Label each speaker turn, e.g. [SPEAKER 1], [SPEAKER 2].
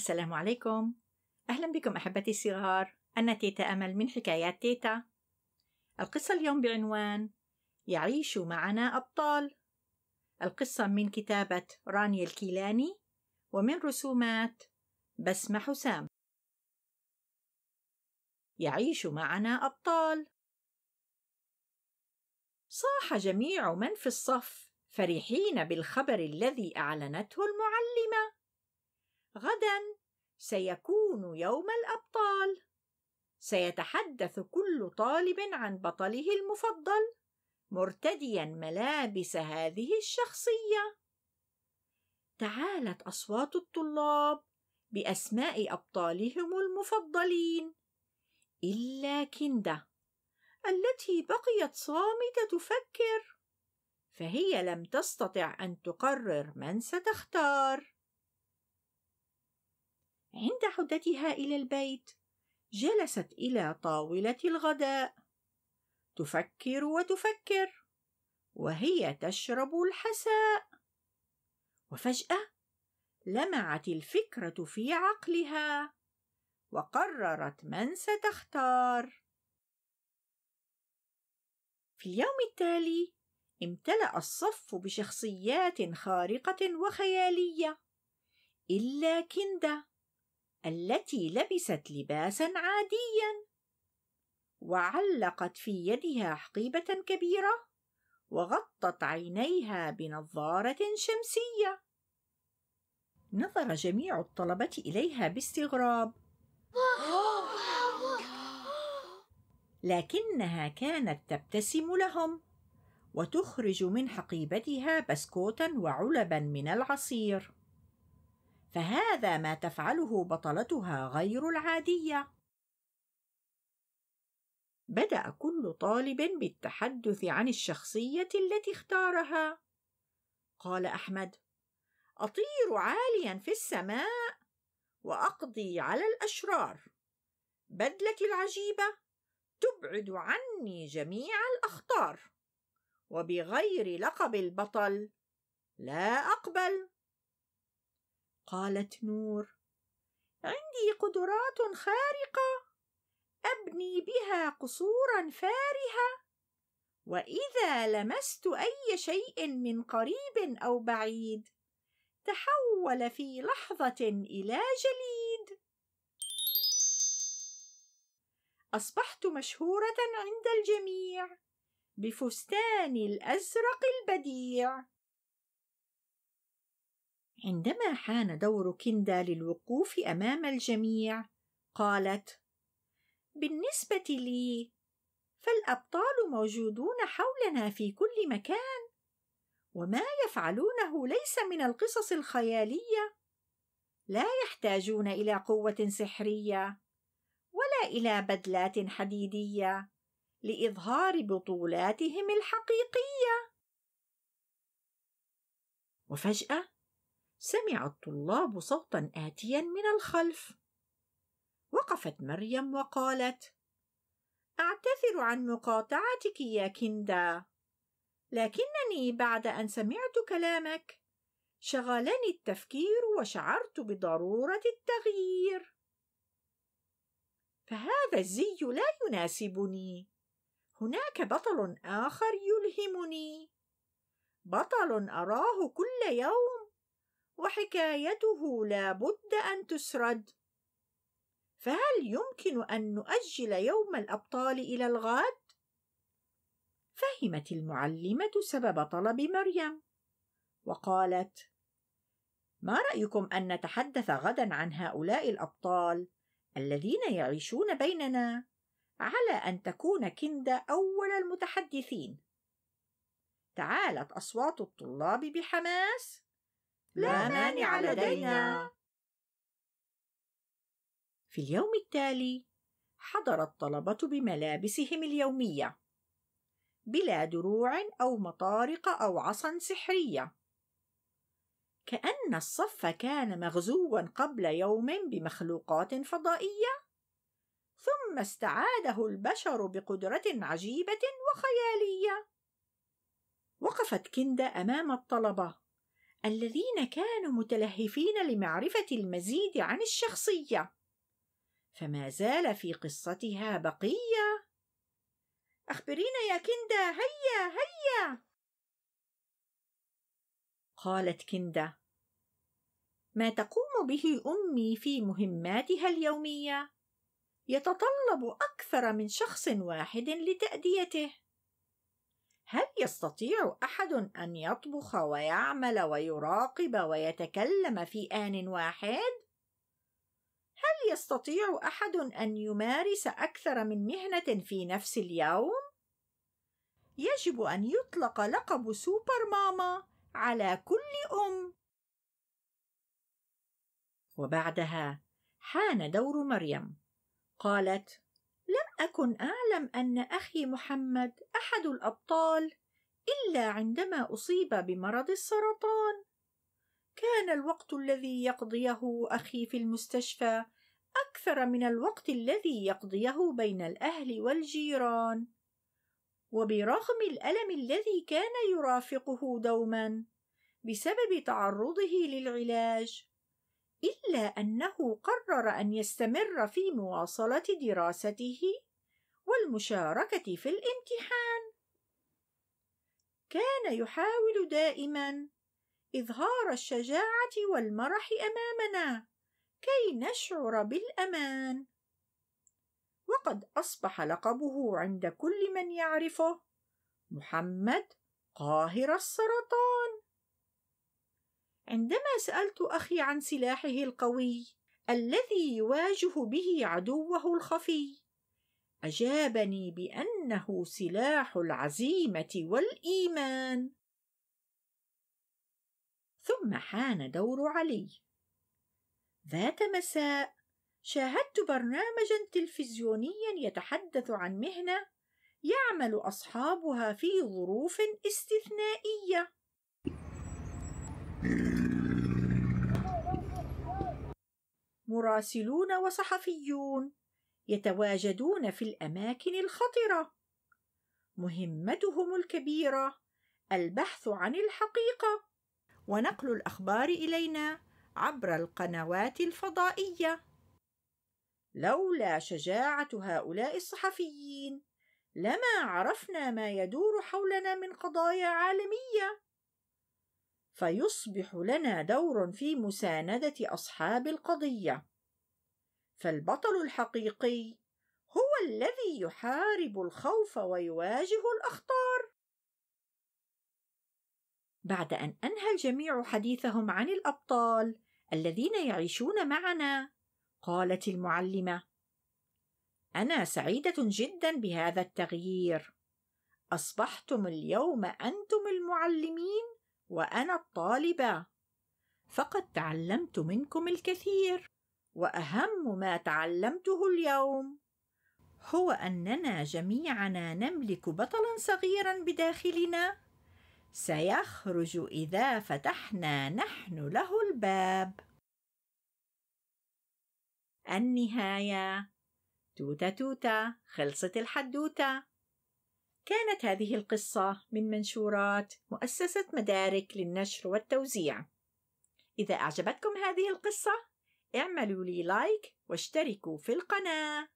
[SPEAKER 1] السلام عليكم أهلا بكم أحبتي الصغار أنا تيتا أمل من حكايات تيتا القصة اليوم بعنوان يعيش معنا أبطال القصة من كتابة رانيا الكيلاني ومن رسومات بسمة حسام يعيش معنا أبطال صاح جميع من في الصف فرحين بالخبر الذي أعلنته المعلمة غدا سيكون يوم الابطال سيتحدث كل طالب عن بطله المفضل مرتديا ملابس هذه الشخصيه تعالت اصوات الطلاب باسماء ابطالهم المفضلين الا كنده التي بقيت صامته تفكر فهي لم تستطع ان تقرر من ستختار عند عودتها إلى البيت جلست إلى طاولة الغداء تفكر وتفكر وهي تشرب الحساء وفجأة لمعت الفكرة في عقلها وقررت من ستختار في اليوم التالي امتلأ الصف بشخصيات خارقة وخيالية إلا كندا التي لبست لباسا عاديا وعلقت في يدها حقيبه كبيره وغطت عينيها بنظاره شمسيه نظر جميع الطلبه اليها باستغراب لكنها كانت تبتسم لهم وتخرج من حقيبتها بسكوتا وعلبا من العصير فهذا ما تفعله بطلتها غير العاديه بدا كل طالب بالتحدث عن الشخصيه التي اختارها قال احمد اطير عاليا في السماء واقضي على الاشرار بدلك العجيبه تبعد عني جميع الاخطار وبغير لقب البطل لا اقبل قالت نور عندي قدرات خارقه ابني بها قصورا فارهه واذا لمست اي شيء من قريب او بعيد تحول في لحظه الى جليد اصبحت مشهوره عند الجميع بفستاني الازرق البديع عندما حان دور كندا للوقوف امام الجميع قالت بالنسبه لي فالابطال موجودون حولنا في كل مكان وما يفعلونه ليس من القصص الخياليه لا يحتاجون الى قوه سحريه ولا الى بدلات حديديه لاظهار بطولاتهم الحقيقيه وفجاه سمع الطلاب صوتا آتيا من الخلف وقفت مريم وقالت اعتذر عن مقاطعتك يا كندا لكنني بعد ان سمعت كلامك شغلني التفكير وشعرت بضروره التغيير فهذا الزي لا يناسبني هناك بطل اخر يلهمني بطل اراه كل يوم وحكايته لا بد أن تسرد فهل يمكن أن نؤجل يوم الأبطال إلى الغد؟ فهمت المعلمة سبب طلب مريم وقالت ما رأيكم أن نتحدث غدا عن هؤلاء الأبطال الذين يعيشون بيننا على أن تكون كندا أول المتحدثين تعالت أصوات الطلاب بحماس لا مانع لدينا في اليوم التالي حضر الطلبة بملابسهم اليومية بلا دروع أو مطارق أو عصا سحرية كأن الصف كان مغزوا قبل يوم بمخلوقات فضائية ثم استعاده البشر بقدرة عجيبة وخيالية وقفت كندا أمام الطلبة الذين كانوا متلهفين لمعرفة المزيد عن الشخصية فما زال في قصتها بقية أخبرينا يا كندا هيا هيا قالت كندا ما تقوم به أمي في مهماتها اليومية يتطلب أكثر من شخص واحد لتأديته هل يستطيع احد ان يطبخ ويعمل ويراقب ويتكلم في ان واحد هل يستطيع احد ان يمارس اكثر من مهنه في نفس اليوم يجب ان يطلق لقب سوبر ماما على كل ام وبعدها حان دور مريم قالت أكن أعلم أن أخي محمد أحد الأبطال إلا عندما أصيب بمرض السرطان. كان الوقت الذي يقضيه أخي في المستشفى أكثر من الوقت الذي يقضيه بين الأهل والجيران. وبرغم الألم الذي كان يرافقه دوما بسبب تعرضه للعلاج، إلا أنه قرر أن يستمر في مواصلة دراسته والمشاركة في الامتحان كان يحاول دائما إظهار الشجاعة والمرح أمامنا كي نشعر بالأمان وقد أصبح لقبه عند كل من يعرفه محمد قاهر السرطان عندما سألت أخي عن سلاحه القوي الذي يواجه به عدوه الخفي اجابني بانه سلاح العزيمه والايمان ثم حان دور علي ذات مساء شاهدت برنامجا تلفزيونيا يتحدث عن مهنه يعمل اصحابها في ظروف استثنائيه مراسلون وصحفيون يتواجدون في الاماكن الخطره مهمتهم الكبيره البحث عن الحقيقه ونقل الاخبار الينا عبر القنوات الفضائيه لولا شجاعه هؤلاء الصحفيين لما عرفنا ما يدور حولنا من قضايا عالميه فيصبح لنا دور في مسانده اصحاب القضيه فالبطل الحقيقي هو الذي يحارب الخوف ويواجه الاخطار بعد ان انهى الجميع حديثهم عن الابطال الذين يعيشون معنا قالت المعلمه انا سعيده جدا بهذا التغيير اصبحتم اليوم انتم المعلمين وانا الطالبه فقد تعلمت منكم الكثير واهم ما تعلمته اليوم هو اننا جميعنا نملك بطلا صغيرا بداخلنا سيخرج اذا فتحنا نحن له الباب النهايه توتا توتا خلصت الحدوتة كانت هذه القصة من منشورات مؤسسة مدارك للنشر والتوزيع إذا أعجبتكم هذه القصة اعملوا لي لايك واشتركوا في القناة